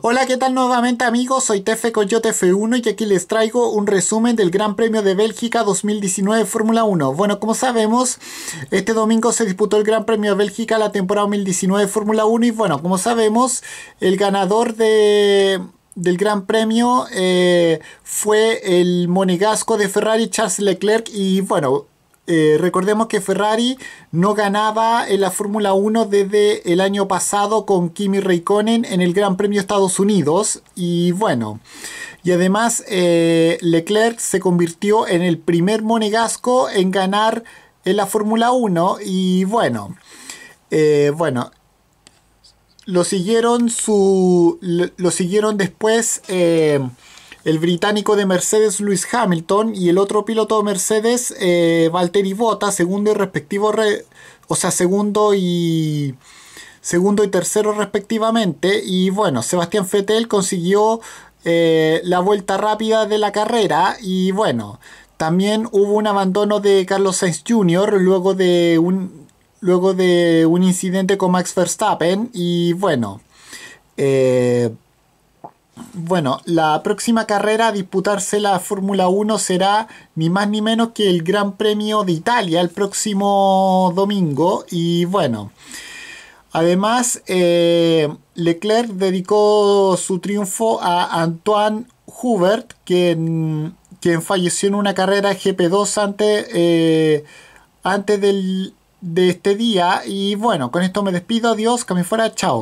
Hola, ¿qué tal nuevamente amigos? Soy Tefe Coyote F1 y aquí les traigo un resumen del Gran Premio de Bélgica 2019 Fórmula 1. Bueno, como sabemos, este domingo se disputó el Gran Premio de Bélgica la temporada 2019 Fórmula 1 y bueno, como sabemos, el ganador de del Gran Premio eh, fue el monegasco de Ferrari Charles Leclerc y bueno, eh, recordemos que Ferrari no ganaba en la Fórmula 1 desde el año pasado con Kimi Raikkonen en el Gran Premio Estados Unidos. Y bueno, y además eh, Leclerc se convirtió en el primer monegasco en ganar en la Fórmula 1. Y bueno, eh, bueno, lo siguieron, su, lo siguieron después el británico de Mercedes Lewis Hamilton y el otro piloto de Mercedes eh, Valtteri Bota, segundo y respectivo, o sea, segundo y segundo y tercero respectivamente. Y bueno, Sebastián Fettel consiguió eh, la vuelta rápida de la carrera y bueno, también hubo un abandono de Carlos Sainz Jr. luego de un luego de un incidente con Max Verstappen y bueno. Eh, bueno, la próxima carrera a disputarse la Fórmula 1 será ni más ni menos que el Gran Premio de Italia el próximo domingo. Y bueno, además eh, Leclerc dedicó su triunfo a Antoine Hubert, quien, falleció en una carrera GP2 eh, antes, antes de este día. Y bueno, con esto me despido. Adiós, que me fuera. Chao.